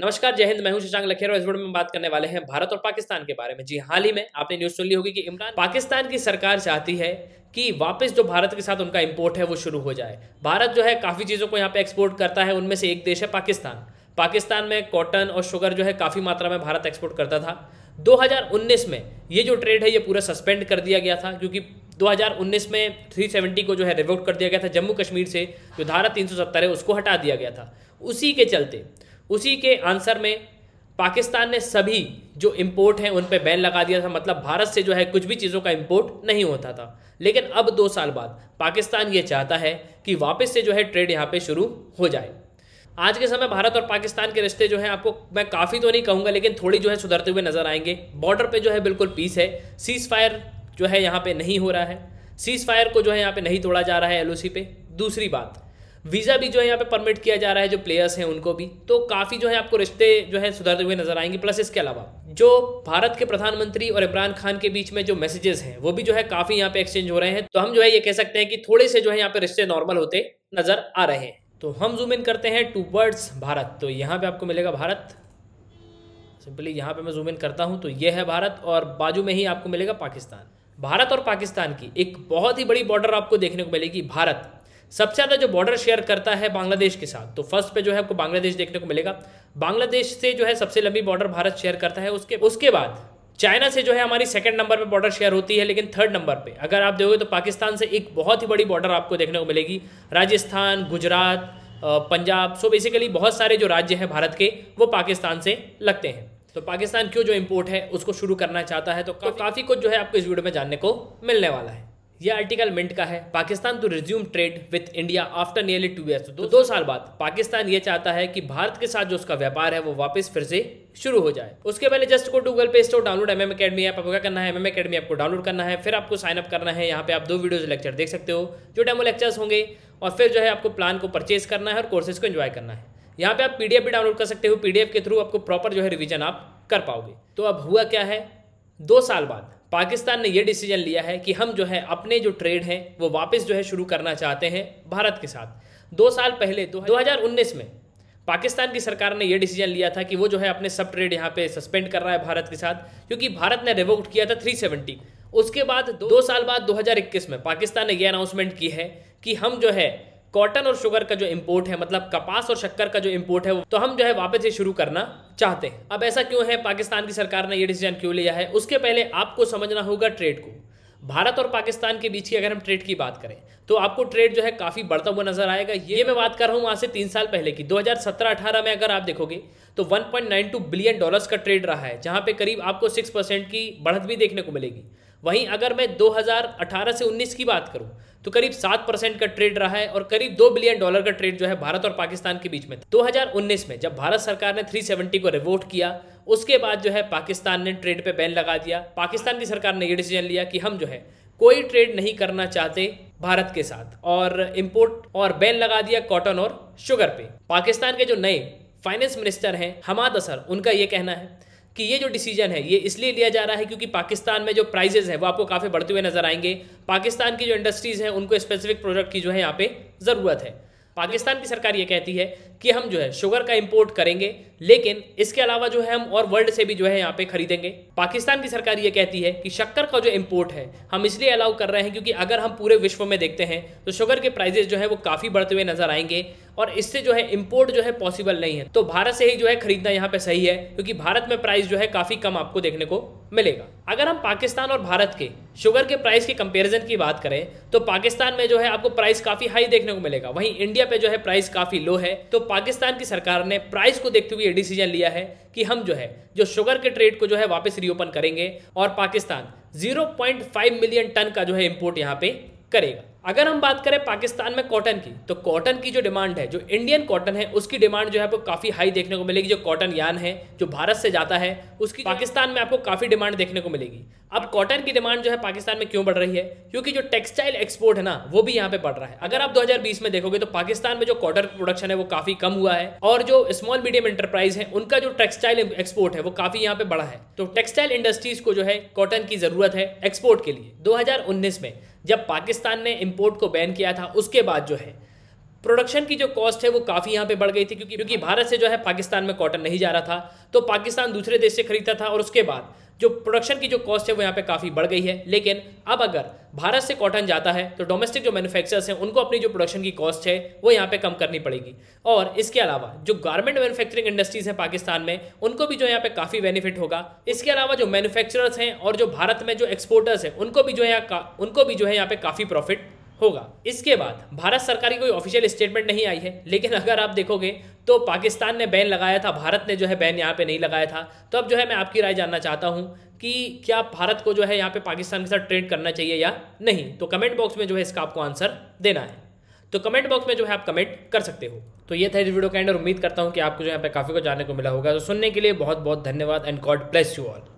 नमस्कार जय हिंद मैं हूं शशांक लखेर और इस वीडियो में बात करने वाले हैं भारत और पाकिस्तान के बारे में जी हाल ही में आपने न्यूज सुन ली होगी कि इमरान पाकिस्तान की सरकार चाहती है कि वापस जो भारत के साथ उनका इम्पोर्ट है वो शुरू हो जाए भारत जो है काफ़ी चीज़ों को यहाँ पे एक्सपोर्ट करता है उनमें से एक देश है पाकिस्तान पाकिस्तान में कॉटन और शुगर जो है काफ़ी मात्रा में भारत एक्सपोर्ट करता था 2019 में ये जो ट्रेड है ये पूरा सस्पेंड कर दिया गया था क्योंकि 2019 में 370 को जो है रिवोट कर दिया गया था जम्मू कश्मीर से जो धारा 370 है उसको हटा दिया गया था उसी के चलते उसी के आंसर में पाकिस्तान ने सभी जो इम्पोर्ट हैं उन पर बैन लगा दिया था मतलब भारत से जो है कुछ भी चीज़ों का इम्पोर्ट नहीं होता था लेकिन अब दो साल बाद पाकिस्तान ये चाहता है कि वापस से जो है ट्रेड यहाँ पे शुरू हो जाए आज के समय भारत और पाकिस्तान के रिश्ते जो हैं आपको मैं काफ़ी तो नहीं कहूँगा लेकिन थोड़ी जो है सुधरते हुए नज़र आएंगे बॉर्डर पर जो है बिल्कुल पीस है सीज़ फायर जो है यहाँ पर नहीं हो रहा है सीज़ फायर को जो है यहाँ पर नहीं तोड़ा जा रहा है एल पे दूसरी बात वीज़ा भी जो है यहाँ पे परमिट किया जा रहा है जो प्लेयर्स हैं उनको भी तो काफ़ी जो है आपको रिश्ते जो है सुधारते हुए नजर आएंगे प्लस इसके अलावा जो भारत के प्रधानमंत्री और इमरान खान के बीच में जो मैसेजेस हैं वो भी जो है काफ़ी यहाँ पे एक्सचेंज हो रहे हैं तो हम जो है ये कह सकते हैं कि थोड़े से जो है यहाँ पे रिश्ते नॉर्मल होते नज़र आ रहे हैं तो हम जूम इन करते हैं टू वर्ड्स भारत तो यहाँ पे आपको मिलेगा भारत सिंपली यहाँ पर मैं जूम इन करता हूँ तो ये है भारत और बाजू में ही आपको मिलेगा पाकिस्तान भारत और पाकिस्तान की एक बहुत ही बड़ी बॉर्डर आपको देखने को मिलेगी भारत सबसे ज़्यादा जो बॉर्डर शेयर करता है बांग्लादेश के साथ तो फर्स्ट पे जो है आपको बांग्लादेश देखने को मिलेगा बांग्लादेश से जो है सबसे लंबी बॉर्डर भारत शेयर करता है उसके उसके बाद चाइना से जो है हमारी सेकंड नंबर पे बॉर्डर शेयर होती है लेकिन थर्ड नंबर पे अगर आप देखोगे तो पाकिस्तान से एक बहुत ही बड़ी बॉर्डर आपको देखने को मिलेगी राजस्थान गुजरात पंजाब सो बेसिकली बहुत सारे जो राज्य हैं भारत के वो पाकिस्तान से लगते हैं तो पाकिस्तान क्यों जो इम्पोर्ट है उसको शुरू करना चाहता है तो, काफी, तो काफ़ी कुछ जो है आपको इस वीडियो में जानने को मिलने वाला है ये आर्टिकल मिंट का है Pakistan to resume trade with India after nearly two years तो दो साल बाद पाकिस्तान ये चाहता है कि भारत के साथ जो उसका व्यापार है वो वापस फिर से शुरू हो जाए उसके पहले जस्ट को Google play store download M M academy app आपको क्या करना है एम एम अकेडमी आपको डाउनलोड करना है फिर आपको साइनअप करना है यहाँ पे आप दो वीडियोज लेक्चर देख सकते हो जो डेमो लेक्चर्स होंगे और फिर जो है आपको प्लान को परचेज करना है और कोर्सेज को इन्जॉय करना है यहाँ पे आप पी भी डाउनलोड कर सकते हो पी के थ्रू आपको प्रॉपर जो है रिविजन आप कर पाओगे तो अब हुआ क्या है दो साल बाद पाकिस्तान ने यह डिसीजन लिया है कि हम जो है अपने जो ट्रेड हैं वो वापस जो है शुरू करना चाहते हैं भारत के साथ दो साल पहले दो हज़ार उन्नीस में पाकिस्तान की सरकार ने यह डिसीजन लिया था कि वो जो है अपने सब ट्रेड यहाँ पे सस्पेंड कर रहा है भारत के साथ क्योंकि भारत ने रिवोक्ट किया था 370 उसके बाद दो, दो साल बाद 2021 में पाकिस्तान ने यह अनाउंसमेंट की है कि हम जो है कॉटन और शुगर का जो इम्पोर्ट है मतलब कपास और शक्कर का जो इम्पोर्ट है तो हम जो है वापस ये शुरू करना चाहते हैं अब ऐसा क्यों है पाकिस्तान की सरकार ने ये डिसीजन क्यों लिया है उसके पहले आपको समझना होगा ट्रेड को भारत और पाकिस्तान के बीच की अगर हम ट्रेड की बात करें तो आपको ट्रेड जो है काफ़ी बढ़ता हुआ नजर आएगा ये मैं बात कर रहा हूँ वहां से तीन साल पहले की 2017-18 में अगर आप देखोगे तो 1.92 बिलियन डॉलर्स का ट्रेड रहा है जहां पे करीब आपको 6 परसेंट की बढ़त भी देखने को मिलेगी वहीं अगर मैं 2018 से 19 की बात करूं तो करीब 7 परसेंट का ट्रेड रहा है और करीब 2 बिलियन डॉलर का ट्रेड जो है भारत और पाकिस्तान के बीच में था 2019 में जब भारत सरकार ने 370 को रिवोट किया उसके बाद जो है पाकिस्तान ने ट्रेड पे बैन लगा दिया पाकिस्तान की सरकार ने ये डिसीजन लिया कि हम जो है कोई ट्रेड नहीं करना चाहते भारत के साथ और इम्पोर्ट और बैन लगा दिया कॉटन और शुगर पे पाकिस्तान के जो नए फाइनेंस मिनिस्टर हैं हमाद असर उनका ये कहना है कि ये जो डिसीजन है ये इसलिए लिया जा रहा है क्योंकि पाकिस्तान में जो प्राइजेज हैं वो आपको काफ़ी बढ़ते हुए नजर आएंगे पाकिस्तान की जो इंडस्ट्रीज़ हैं उनको स्पेसिफिक प्रोडक्ट की जो है यहाँ पे ज़रूरत है पाकिस्तान की सरकार ये कहती है कि हम जो है शुगर का इंपोर्ट करेंगे लेकिन इसके अलावा जो है हम और वर्ल्ड से भी जो है यहाँ पे खरीदेंगे पाकिस्तान की सरकार ये कहती है कि शक्कर का जो इम्पोर्ट है हम इसलिए अलाउ कर रहे हैं क्योंकि अगर हम पूरे विश्व में देखते हैं तो शुगर के प्राइजेस जो है वो काफ़ी बढ़ते हुए नजर आएंगे और इससे जो है इम्पोर्ट जो है पॉसिबल नहीं है तो भारत से ही जो है खरीदना यहाँ पे सही है क्योंकि भारत में प्राइस जो है काफ़ी कम आपको देखने को मिलेगा अगर हम पाकिस्तान और भारत के शुगर के प्राइस के कंपेरिजन की बात करें तो पाकिस्तान में जो है आपको प्राइस काफ़ी हाई देखने को मिलेगा वहीं इंडिया पे जो है प्राइस काफ़ी लो है तो पाकिस्तान की सरकार ने प्राइस को देखते हुए ये डिसीजन लिया है कि हम जो है जो शुगर के ट्रेड को जो है वापस रीओपन करेंगे और पाकिस्तान 0.5 मिलियन टन का जो है इंपोर्ट यहाँ पे करेगा अगर हम बात करें पाकिस्तान में कॉटन की तो कॉटन की जो डिमांड है जो इंडियन कॉटन है उसकी डिमांड जो है आपको काफ़ी हाई देखने को मिलेगी जो कॉटन यान है जो भारत से जाता है उसकी पाकिस्तान में आपको काफ़ी डिमांड देखने को मिलेगी अब कॉटन की डिमांड जो है पाकिस्तान में क्यों बढ़ रही है क्योंकि जो टेक्सटाइल एक्सपोर्ट है ना वो भी यहाँ पे बढ़ रहा है अगर आप 2020 में देखोगे तो पाकिस्तान में जो कॉटन प्रोडक्शन है वो काफ़ी कम हुआ है और जो स्मॉल मीडियम इंटरप्राइज है उनका जो टेक्सटाइल एक्सपोर्ट है वो काफ़ी यहाँ पे बढ़ा है तो टेक्सटाइल इंडस्ट्रीज को जो है कॉटन की ज़रूरत है एक्सपोर्ट के लिए दो में जब पाकिस्तान ने इम्पोर्ट को बैन किया था उसके बाद जो है प्रोडक्शन की जो कॉस्ट है वो काफ़ी यहाँ पे बढ़ गई थी क्योंकि क्योंकि भारत से जो है पाकिस्तान में कॉटन नहीं जा रहा था तो पाकिस्तान दूसरे देश से खरीदता था और उसके बाद जो प्रोडक्शन की जो कॉस्ट है वो यहाँ पे काफ़ी बढ़ गई है लेकिन अब अगर भारत से कॉटन जाता है तो डोमेस्टिक जो मैन्युफैक्चरर्स हैं उनको अपनी जो प्रोडक्शन की कॉस्ट है वो यहाँ पे कम करनी पड़ेगी और इसके अलावा जो गारमेंट मैन्युफैक्चरिंग इंडस्ट्रीज़ हैं पाकिस्तान में उनको भी जो यहाँ पे काफ़ी बेनिफिट होगा इसके अलावा जो मैनुफैक्चरर्स हैं और जो भारत में जो एक्सपोर्टर्स हैं उनको भी जो है उनको भी जो है यहाँ पे काफ़ी प्रॉफिट होगा इसके बाद भारत सरकार की कोई ऑफिशियल स्टेटमेंट नहीं आई है लेकिन अगर आप देखोगे तो पाकिस्तान ने बैन लगाया था भारत ने जो है बैन यहाँ पे नहीं लगाया था तो अब जो है मैं आपकी राय जानना चाहता हूँ कि क्या भारत को जो है यहाँ पे पाकिस्तान के साथ ट्रेड करना चाहिए या नहीं तो कमेंट बॉक्स में जो है इसका आपको आंसर देना है तो कमेंट बॉक्स में जो है आप कमेंट कर सकते हो तो ये था इस वीडियो का एंड और उम्मीद करता हूँ कि आपको जो यहाँ पे काफ़ी कुछ जानने को मिला होगा तो सुनने के लिए बहुत बहुत धन्यवाद and God bless you all